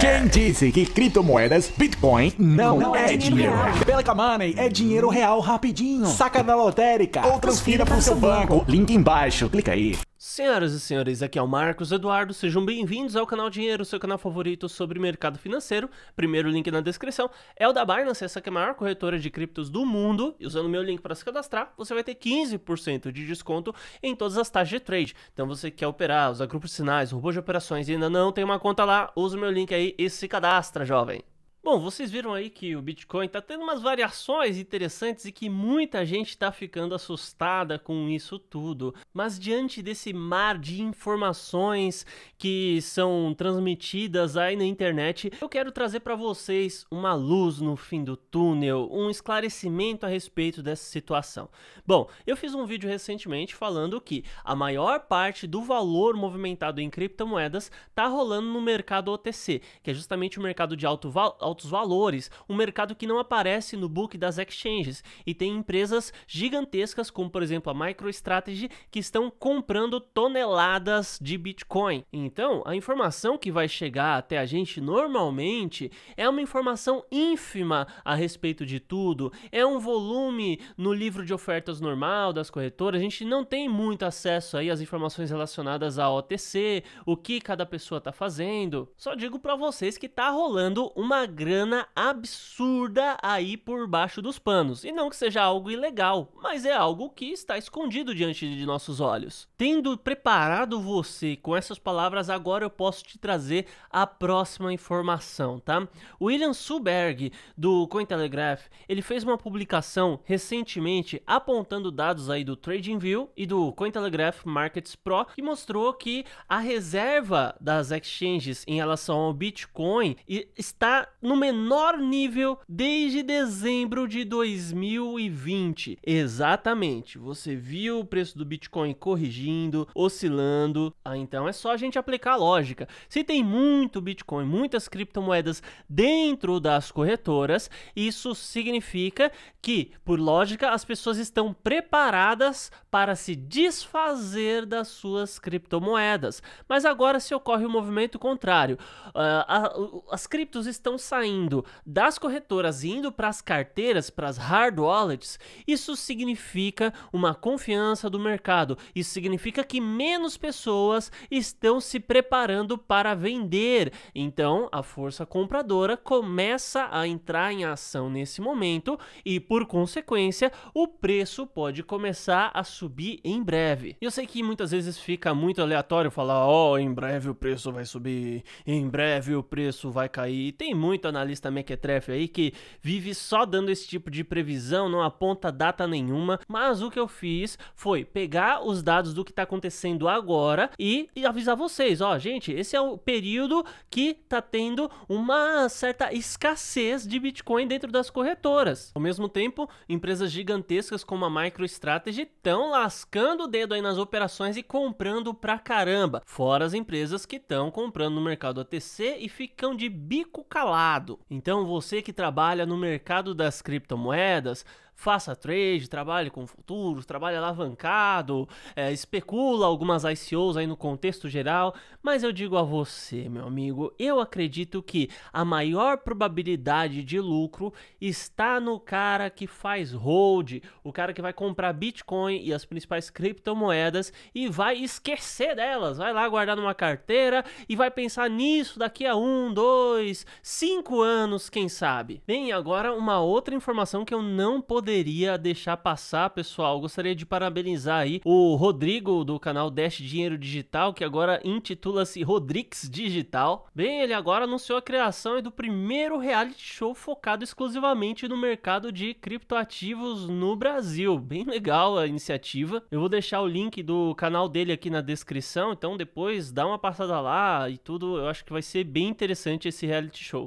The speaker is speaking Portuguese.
Quem disse que criptomoedas, Bitcoin, não, não é, é dinheiro? dinheiro. Pelica Money é dinheiro real rapidinho. Saca na lotérica ou transfira para o seu banco. Link embaixo. Clica aí. Senhoras e senhores, aqui é o Marcos Eduardo, sejam bem-vindos ao canal Dinheiro, seu canal favorito sobre mercado financeiro. Primeiro link na descrição é o da Binance, essa que é a maior corretora de criptos do mundo. E usando o meu link para se cadastrar, você vai ter 15% de desconto em todas as taxas de trade. Então você quer operar, usar grupos de sinais, robô de operações e ainda não tem uma conta lá, usa o meu link aí e se cadastra, jovem. Bom, vocês viram aí que o Bitcoin está tendo umas variações interessantes e que muita gente está ficando assustada com isso tudo. Mas diante desse mar de informações que são transmitidas aí na internet, eu quero trazer para vocês uma luz no fim do túnel, um esclarecimento a respeito dessa situação. Bom, eu fiz um vídeo recentemente falando que a maior parte do valor movimentado em criptomoedas está rolando no mercado OTC, que é justamente o mercado de alto valor altos valores, um mercado que não aparece no book das exchanges e tem empresas gigantescas como por exemplo a MicroStrategy que estão comprando toneladas de Bitcoin. Então, a informação que vai chegar até a gente normalmente é uma informação ínfima a respeito de tudo, é um volume no livro de ofertas normal das corretoras, a gente não tem muito acesso aí às informações relacionadas à OTC, o que cada pessoa está fazendo. Só digo para vocês que está rolando uma grande grana absurda aí por baixo dos panos. E não que seja algo ilegal, mas é algo que está escondido diante de nossos olhos. Tendo preparado você com essas palavras, agora eu posso te trazer a próxima informação, tá? William Suberg, do Cointelegraph, ele fez uma publicação recentemente apontando dados aí do TradingView e do Cointelegraph Markets Pro, que mostrou que a reserva das exchanges em relação ao Bitcoin está no menor nível desde dezembro de 2020. Exatamente, você viu o preço do Bitcoin corrigindo, oscilando. Ah, então é só a gente aplicar a lógica. Se tem muito Bitcoin, muitas criptomoedas dentro das corretoras, isso significa que, por lógica, as pessoas estão preparadas para se desfazer das suas criptomoedas. Mas agora se ocorre o um movimento contrário. Uh, a, as criptos estão saindo saindo das corretoras e indo para as carteiras, para as hard wallets, isso significa uma confiança do mercado. Isso significa que menos pessoas estão se preparando para vender. Então, a força compradora começa a entrar em ação nesse momento e, por consequência, o preço pode começar a subir em breve. Eu sei que muitas vezes fica muito aleatório falar, ó, oh, em breve o preço vai subir, em breve o preço vai cair. Tem muita muito analista mequetrefe aí que vive só dando esse tipo de previsão, não aponta data nenhuma, mas o que eu fiz foi pegar os dados do que está acontecendo agora e, e avisar vocês, ó, gente, esse é o período que tá tendo uma certa escassez de Bitcoin dentro das corretoras. Ao mesmo tempo, empresas gigantescas como a MicroStrategy estão lascando o dedo aí nas operações e comprando pra caramba, fora as empresas que estão comprando no mercado ATC e ficam de bico calado então você que trabalha no mercado das criptomoedas, faça trade, trabalhe com futuros, trabalhe alavancado, é, especula algumas ICOs aí no contexto geral, mas eu digo a você, meu amigo, eu acredito que a maior probabilidade de lucro está no cara que faz hold, o cara que vai comprar Bitcoin e as principais criptomoedas e vai esquecer delas, vai lá guardar numa carteira e vai pensar nisso daqui a um, dois, cinco anos, quem sabe. Bem, agora uma outra informação que eu não poderia poderia deixar passar, pessoal. Gostaria de parabenizar aí o Rodrigo do canal Dash Dinheiro Digital, que agora intitula-se Rodrix Digital. Bem, ele agora anunciou a criação do primeiro reality show focado exclusivamente no mercado de criptoativos no Brasil. Bem legal a iniciativa. Eu vou deixar o link do canal dele aqui na descrição, então depois dá uma passada lá e tudo. Eu acho que vai ser bem interessante esse reality show.